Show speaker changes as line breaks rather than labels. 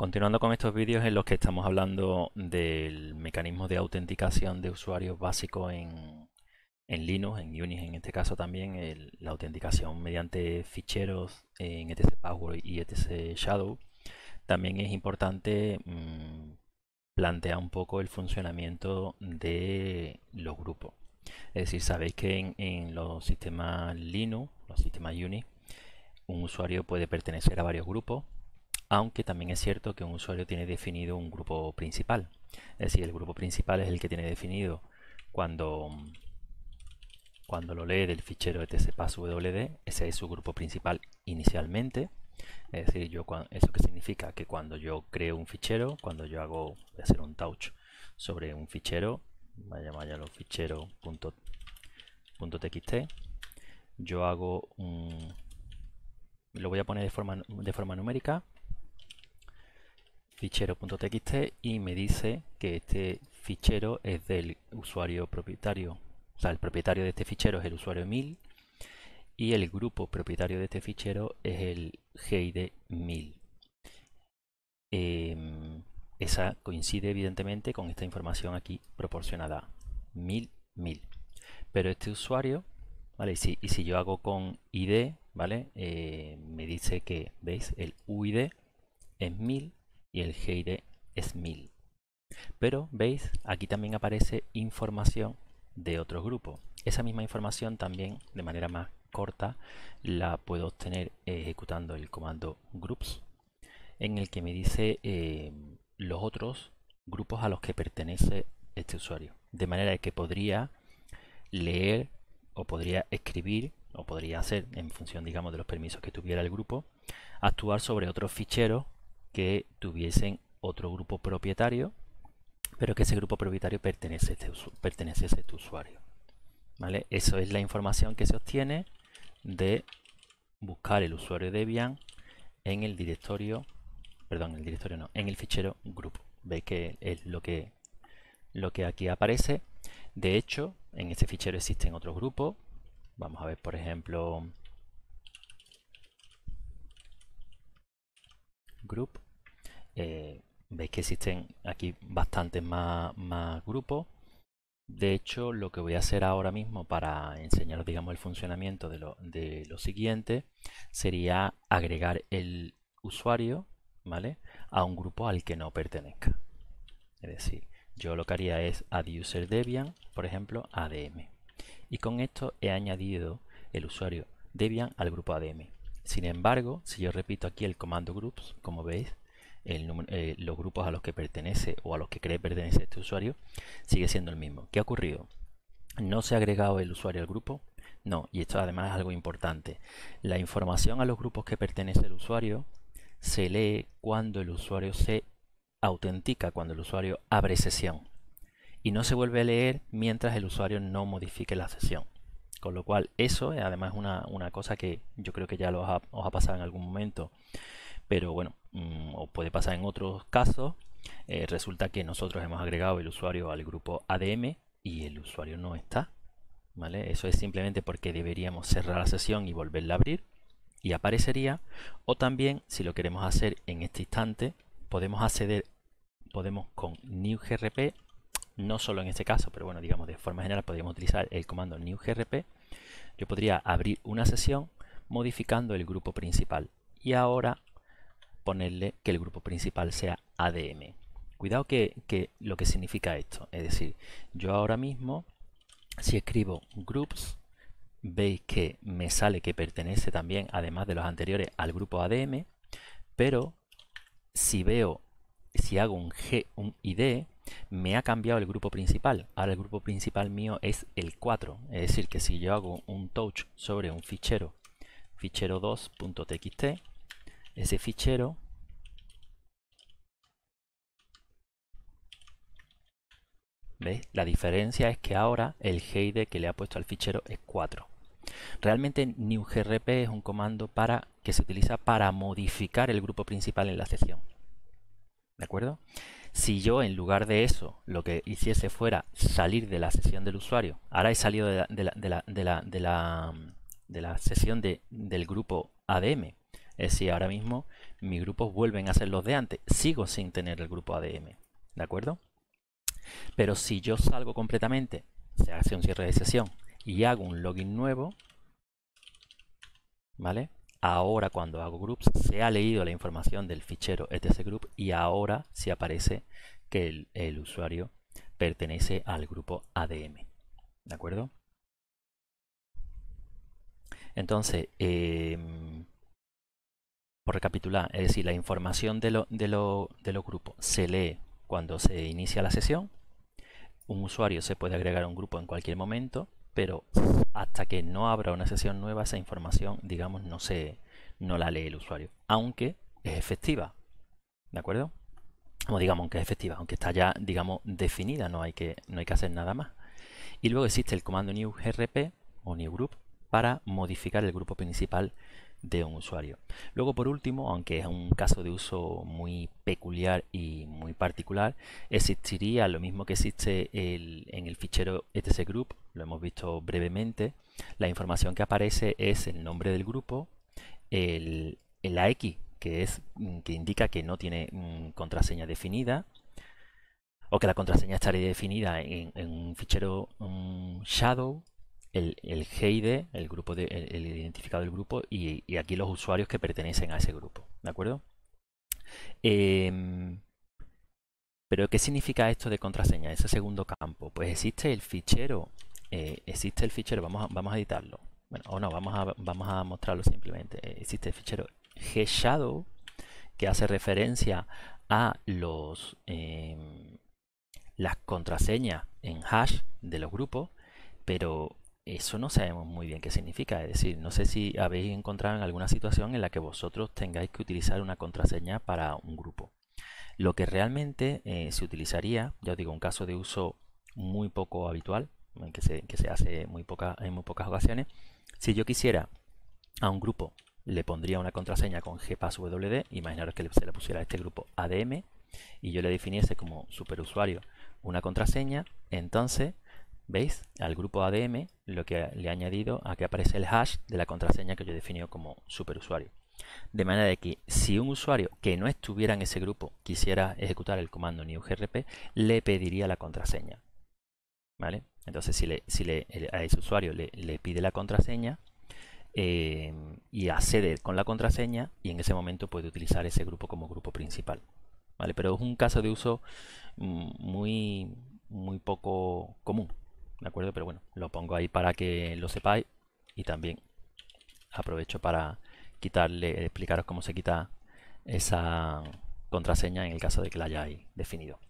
Continuando con estos vídeos en los que estamos hablando del mecanismo de autenticación de usuarios básico en, Linux, en Unix en este caso también, la autenticación mediante ficheros en etc Password y etc Shadow, también es importante mm, plantear un poco el funcionamiento de los grupos. Es decir, sabéis que en, en los sistemas Linux, los sistemas Unix, un usuario puede pertenecer a varios grupos aunque también es cierto que un usuario tiene definido un grupo principal. Es decir, el grupo principal es el que tiene definido cuando, cuando lo lee del fichero etcpasswd, ese es su grupo principal inicialmente. Es decir, yo, eso que significa que cuando yo creo un fichero, cuando yo hago, voy a hacer un touch sobre un fichero, voy a llamarlo fichero.txt, yo hago un, lo voy a poner de forma, de forma numérica fichero.txt y me dice que este fichero es del usuario propietario. O sea, el propietario de este fichero es el usuario 1000 y el grupo propietario de este fichero es el GID 1000. Em, esa coincide evidentemente con esta información aquí proporcionada. 1000, 1000. Pero este usuario, ¿vale? Y si, yo hago con ID, ¿vale? Eh, me dice que, ¿veis? El UID es 1000 y el GID es 1000. Pero, veis, aquí también aparece información de otros grupos. Esa misma información también, de manera más corta, la puedo obtener eh, ejecutando el comando groups, en el que me dice eh, los otros grupos a los que pertenece este usuario. De manera que podría leer o podría escribir o podría hacer, en función, digamos, de los permisos que tuviera el grupo, actuar sobre otros ficheros que tuviesen otro grupo propietario, pero que ese grupo propietario pertenece a este, pertenece a este usuario. ¿Vale? Eso es la información que se obtiene de buscar el usuario Debian en el directorio, perdón, el directorio no, en el fichero grupo. Veis que es lo que, lo que aquí aparece. De hecho, en este fichero existen otros grupos. Vamos a ver, por ejemplo, group eh, veis que existen aquí bastantes más, grupos. De hecho, lo que voy a hacer ahora mismo para enseñaros, digamos, el funcionamiento de lo, de siguiente sería agregar el usuario, ¿vale? A un grupo al que no pertenezca. Es decir, yo lo que haría es add Debian, por ejemplo, ADM. Y con esto he añadido el usuario Debian al grupo ADM. Sin embargo, si yo repito aquí el comando groups, como veis, eh, los grupos a los que pertenece o a los que cree pertenece este usuario, sigue siendo el mismo. ¿Qué ha ocurrido? No se ha agregado el usuario al grupo. No, y esto además es algo importante. La información a los grupos que pertenece el usuario se lee cuando el usuario se autentica, cuando el usuario abre sesión. Y no se vuelve a leer mientras el usuario no modifique la sesión. Con lo cual, eso es además una, una cosa que yo creo que ya lo os ha pasado en algún momento pero bueno, mm, puede pasar en otros casos. Eh, resulta que nosotros hemos agregado el usuario al grupo ADM y el usuario no está. ¿vale? Eso es simplemente porque deberíamos cerrar la sesión y volverla a abrir y aparecería. O también, si lo queremos hacer en este instante, podemos acceder, podemos con newgrp, no solo en este caso, pero bueno, digamos de forma general podríamos utilizar el comando newgrp. Yo podría abrir una sesión modificando el grupo principal y ahora ponerle que el grupo principal sea ADM. Cuidado que, lo que significa esto. Es decir, yo ahora mismo, si escribo groups, veis que me sale que pertenece también, además de los anteriores, al grupo ADM, pero si veo, si hago un G, un ID, me ha cambiado el grupo principal. Ahora el grupo principal mío es el 4. Es decir, que si yo hago un touch sobre un fichero, fichero 2.txt, ese fichero ¿Veis? La diferencia es que ahora el heide que le ha puesto al fichero es 4. Realmente newgrp es un comando para, que se utiliza para modificar el grupo principal en la sesión. ¿De acuerdo? Si yo en lugar de eso lo que hiciese fuera salir de la sesión del usuario, ahora he salido de la, de la, de la, de la sesión del grupo ADM, es decir, ahora mismo mis grupos vuelven a ser los de antes. Sigo sin tener el grupo ADM. ¿De acuerdo? Pero si yo salgo completamente, se hace un cierre de sesión y hago un login nuevo, ¿vale? Ahora cuando hago groups se ha leído la información del fichero group y ahora se aparece que el, usuario pertenece al grupo ADM. ¿De acuerdo? Entonces, em, por recapitular, es decir, la información de, los grupos se lee cuando se inicia la sesión. Un usuario se puede agregar a un grupo en cualquier momento, pero hasta que no abra una sesión nueva, esa información, digamos, no, se, no la lee el usuario, aunque es efectiva. ¿De acuerdo? Como digamos, aunque es efectiva, aunque está ya, digamos, definida, no hay que, no hay que hacer nada más. Y luego existe el comando newgrp o newgroup para modificar el grupo principal de un usuario. Luego, por último, aunque es un caso de uso muy peculiar y muy particular, existiría lo mismo que existe en el fichero etc group, lo hemos visto brevemente, la información que aparece es el nombre del grupo, el, la X mm, que, indica que no tiene mm, contraseña definida, o que la contraseña estaría definida en, un fichero mm, shadow el, el GID, el, grupo de, el, identificado del grupo, y, aquí los usuarios que pertenecen a ese grupo. ¿De acuerdo? Em, pero, ¿qué significa esto de contraseña? Ese segundo campo. Pues existe el fichero. Eh, existe el fichero, vamos a, editarlo. Bueno, o no, vamos a, vamos a mostrarlo simplemente. Eh, existe el fichero gshadow que hace referencia a los em, las contraseñas en hash de los grupos, pero eso no sabemos muy bien qué significa. Es decir, no sé si habéis encontrado en alguna situación en la que vosotros tengáis que utilizar una contraseña para un grupo. Lo que realmente eh, se utilizaría, ya os digo, un caso de uso muy poco habitual, que se, que se hace muy en muy pocas ocasiones, si yo quisiera a un grupo le pondría una contraseña con gpasswd, imaginaros que se le pusiera a este grupo adm y yo le definiese como superusuario una contraseña, entonces ¿Veis? Al grupo ADM lo que le he añadido a que aparece el hash de la contraseña que yo he definido como superusuario. De manera de que si un usuario que no estuviera en ese grupo quisiera ejecutar el comando newgrp, le pediría la contraseña. ¿Vale? Entonces, si, a ese usuario le, pide la contraseña eh, y accede con la contraseña, y en ese momento puede utilizar ese grupo como grupo principal. ¿Vale? Pero es un caso de uso mm, muy, muy poco común. ¿de acuerdo? Pero bueno, lo pongo ahí para que lo sepáis y también aprovecho para quitarle, explicaros cómo se quita esa contraseña en el caso de que la hayáis definido.